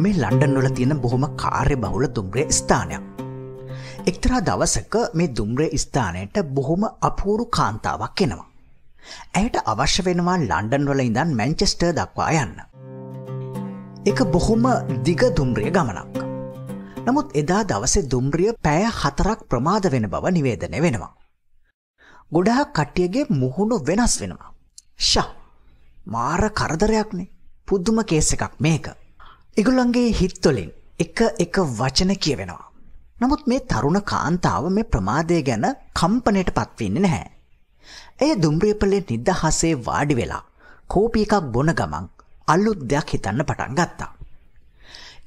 මේ ලන්ඩන් වල තියෙන බොහොම කාර්ය බහුල දුම්රේ ස්ථානයක්. එක්තරා දවසක මේ දුම්රේ ස්ථානයට බොහොම අපූරු කාන්තාවක් එනවා. ඇයට අවශ්‍ය වෙනවා ලන්ඩන් වල ඉඳන් මැංචෙස්ටර් දක්වා යන්න. එක බොහොම දිග දුම්රිය ගමනක්. නමුත් එදා දවසේ දුම්රිය පැය හතරක් ප්‍රමාද වෙන බව නිවේදනය වෙනවා. ගොඩාක් කට්ටියගේ මුහුණු වෙනස් වෙනවා. ශ! මාර කරදරයක්නේ. පුද්දුම කේස එකක් මේක. ඒගොල්ලන්ගේ හිත්වලින් එක එක වචන කියවෙනවා. නමුත් මේ තරුණ කාන්තාව මේ ප්‍රමාදය ගැන කම්පනයට පත්වෙන්නේ නැහැ. ඇය දුම්රියපලේ නිදහසේ වාඩි වෙලා කෝපි එකක් බොන ගමන් අලුත් දෙයක් හිතන්න පටන් ගත්තා.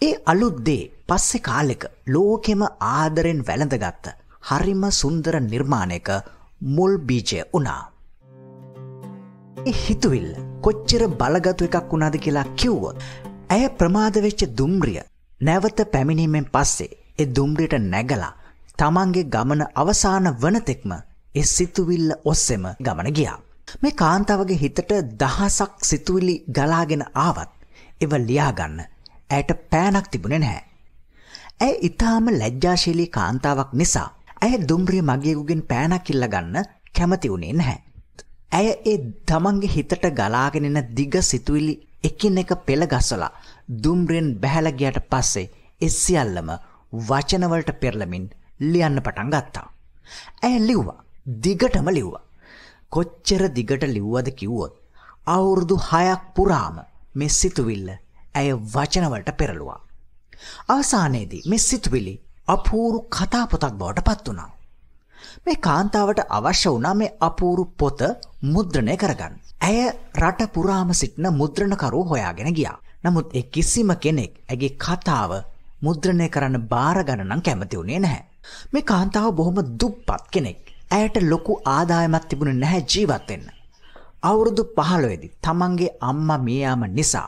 ඒ අලුත් දේ පස්සේ කාලෙක ලෝකෙම ආදරෙන් වැළඳගත්ත හරිම සුන්දර නිර්මාණයක මුල් බීජය වුණා. ඒ හිතුවිල්ල කොච්චර බලගතු එකක් වුණාද කියලා කිව්වොත් ඇය ප්‍රමාද වෙච්ච දුම්රිය නැවත පැමිණීමෙන් පස්සේ ඒ දුම්රියට නැගලා තමන්ගේ ගමන අවසාන වනතෙක්ම ඒ සිතුවිල්ල ඔස්සෙම ගමන ගියා. මේ කාන්තාවගේ හිතට දහසක් සිතුවිලි ගලාගෙන ආවත් ඒව ලියාගන්න ඇයට පෑනක් තිබුණේ නැහැ. ඇය ඊටාම ලැජ්ජාශීලී කාන්තාවක් නිසා ඇය දුම්රිය මගියෙකුගෙන් පෑනක් ඉල්ලගන්න කැමති වුණේ නැහැ. ඇය ඒ තමන්ගේ හිතට ගලාගෙන එන දිග සිතුවිලි එකින් එක පෙළ ගසලා දුම්රෙන් බැහැලා ගියට පස්සේ ඒ සියල්ලම වචන වලට පෙරලමින් ලියන්න පටන් ගත්තා. ඇය ලිව්වා. දිගටම ලිව්වා. කොච්චර දිගට ලිව්වද කිව්වොත් අවුරුදු 6ක් පුරාම මේ සිතුවිල්ල ඇය වචන වලට පෙරළුවා. අවසානයේදී මේ සිතුවිලි අපූරු කතා පොතක් බවට පත් වුණා. මේ කාන්තාවට අවශ්‍ය වුණා මේ අපූරු පොත මුද්‍රණය කරගන්න. ඇය රට පුරාම සිටින මුද්‍රණකරු හොයාගෙන ගියා. නමුත් ඒ කිසිම කෙනෙක් ඇගේ කතාව මුද්‍රණය කරන්න බාර ගන්න නම් කැමති වුණේ නැහැ. මේ කාන්තාව බොහොම දුප්පත් කෙනෙක්. ඇයට ලොකු ආදායමක් තිබුණේ නැහැ ජීවත් වෙන්න. අවුරුදු 15 දී තමන්ගේ අම්මා මිය නිසා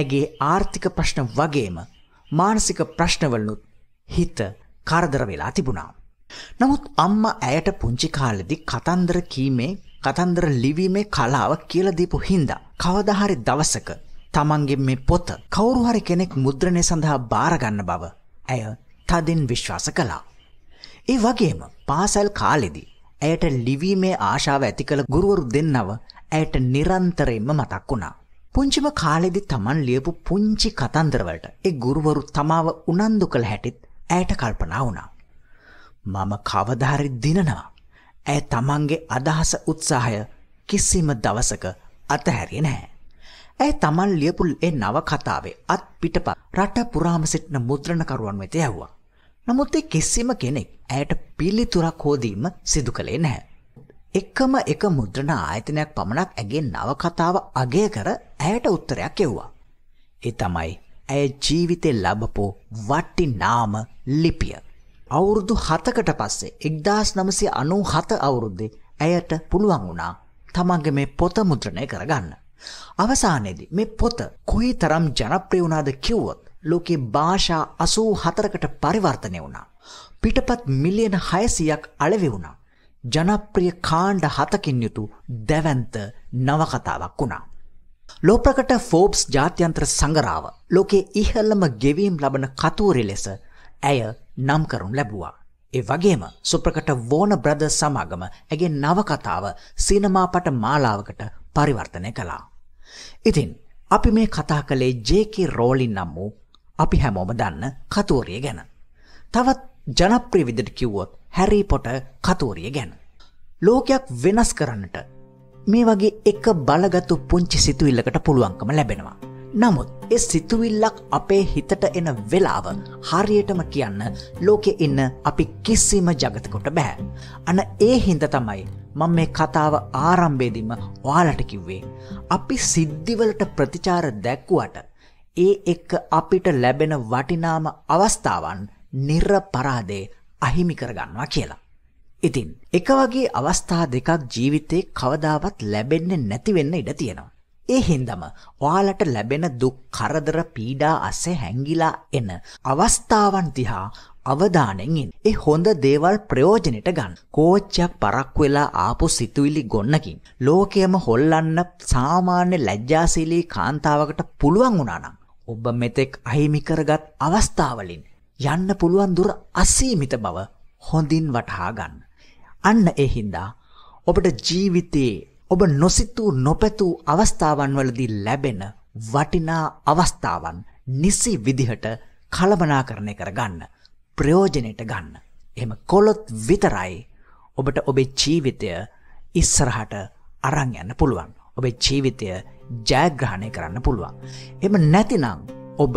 ඇගේ ආර්ථික ප්‍රශ්න වගේම මානසික ප්‍රශ්නවලුත් හිත කරදර වෙලා තිබුණා. නමුත් අම්මා ඇයට පුංචි කාලෙදි කතන්දර කීමේ කතන්දර ලිවීමේ කලාව කියලා දීපු හින්දා කවදාහරි දවසක තමන්ගේ මේ පොත කවුරු හරි කෙනෙක් මුද්‍රණය සඳහා බාර ගන්න බව ඇය තදින් විශ්වාස කළා. ඒ වගේම පාසල් කාලෙදි ඇයට ලිවීමේ ආශාව ඇති කළ ගුරුවරු දෙන්නව ඇයට නිරන්තරයෙන්ම මතක් වුණා. පුංචිම කාලෙදි තමන් ලියපු පුංචි කතන්දරවලට ඒ ගුරුවරු තමාව උනන්දු කළ හැටිත් ඇයට කල්පනා වුණා. මම කවදාහරි දිනනවා. ඇය තමන්ගේ අදහස උත්සාහය කිසිම දවසක අතහැරියේ නැහැ. ඇය තමන් ලියපු ඒ නව කතාවේ අත් පිටපත් රට පුරාම සිටින මුද්‍රණකරුවන් වෙත යවුවා. නමුත් ඒ කිසිම කෙනෙක් ඇයට පිළිතුරක් හොදීම සිදු කළේ නැහැ. එකම එක මුද්‍රණ ආයතනයක් පමණක් ඇගේ නව කතාව අගය කර ඇයට උත්තරයක් එව්වා. ඒ තමයි ඇය ජීවිතේ ලැබපු වටිනාම ලිපිය. අවුරුදු 7කට පස්සේ 1997 අවුරුද්දේ ඇයට පුළුවන් වුණා තමන්ගේ මේ පොත මුද්‍රණය කරගන්න. අවසානයේදී මේ පොත කොයිතරම් ජනප්‍රිය වුණාද කිව්වොත් ලෝකේ භාෂා 84කට පරිවර්තනය වුණා. පිටපත් මිලියන 600ක් අලෙවි වුණා. ජනප්‍රිය කාණ්ඩ හතකින් යුතු දැවැන්ත නවකතාවක් වුණා. ලෝප්‍රකට ෆෝබ්ස් ජාත්‍යන්ත්‍ර සංගරාව ලෝකේ ඉහළම ගෙවීම් ලබන කතූරි ලෙස ඇය නම් කරුන් ලැබුවා. ඒ වගේම සුප්‍රකට වෝන බ්‍රදර් සමාගම ඇගේ නවකතාව සිනමාපට මාලාවකට පරිවර්තනය කළා. ඉතින් අපි මේ කතා කළේ ජේකේ රෝලින් නම් වූ අපි හැමෝම දන්න කතුවරිය ගැන. තවත් ජනප්‍රිය විදිහට කිව්වොත් හැරි පොට කතුවරිය ගැන. ලෝකයක් වෙනස් කරන්නට මේ වගේ එක බලගත්තු පුංචි සිතුවිල්ලකට පුළුවන්කම ලැබෙනවා. නමුත් ඒ සිතුවිල්ලක් අපේ හිතට එන වෙලාව හරියටම කියන්න ලෝකෙ ඉන්න අපි කිසිම ජගතකොට බෑ. අන ඒ හින්ද තමයි මම මේ කතාව ආරම්භේදිම ඔයාලට කිව්වේ. අපි සිද්ධිවලට ප්‍රතිචාර දැක්වුවට ඒ එක්ක අපිට ලැබෙන වටිනාම අවස්ථාවන් නිර්පරාදේ අහිමි කරගන්නවා කියලා. ඉතින් එක වගේ අවස්ථා දෙකක් ජීවිතේ කවදාවත් ලැබෙන්නේ නැති වෙන්න ඉඩ තියෙනවා. ඒ හින්දම ඔයාලට ලැබෙන දුක් කරදර පීඩා අස්සේ හැංගිලා එන අවස්ථාවන් දිහා අවධානයෙන් ඉන්න. ඒ හොඳ දේවල් ප්‍රයෝජනෙට ගන්න. කෝච්චයක් පරක්කු වෙලා ආපු සිතුවිලි ගොන්නකින් ලෝකයම හොල්ලන්න සාමාන්‍ය ලැජ්ජාශීලී කාන්තාවකට පුළුවන් වුණා නම් ඔබ මෙතෙක් අහිමි කරගත් අවස්ථාවලින් යන්න පුළුවන් දුර අසීමිත බව හොඳින් වටහා ගන්න. අන්න ඒ හින්දා ඔබට ජීවිතේ ඔබ නොසිතූ නොපැතූ අවස්ථාවන් වලදී ලැබෙන වටිනා අවස්ථාවන් නිසි විදිහට කළමනාකරණය කරගන්න ප්‍රයෝජනෙට ගන්න. එහෙම කළොත් විතරයි ඔබට ඔබේ ජීවිතය ඉස්සරහට අරන් යන්න පුළුවන්. ඔබේ ජීවිතය ජයග්‍රහණය කරන්න පුළුවන්. එම නැතිනම් ඔබ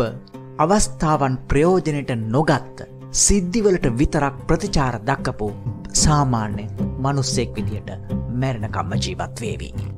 අවස්ථාවන් ප්‍රයෝජනයට නොගත්ත සිද්ධිවලට විතරක් ප්‍රතිචාර දක්කපු සාමාන්‍ය මනුස්සෙක් විදියට මැරණකම්ම ජීවත් වේවී.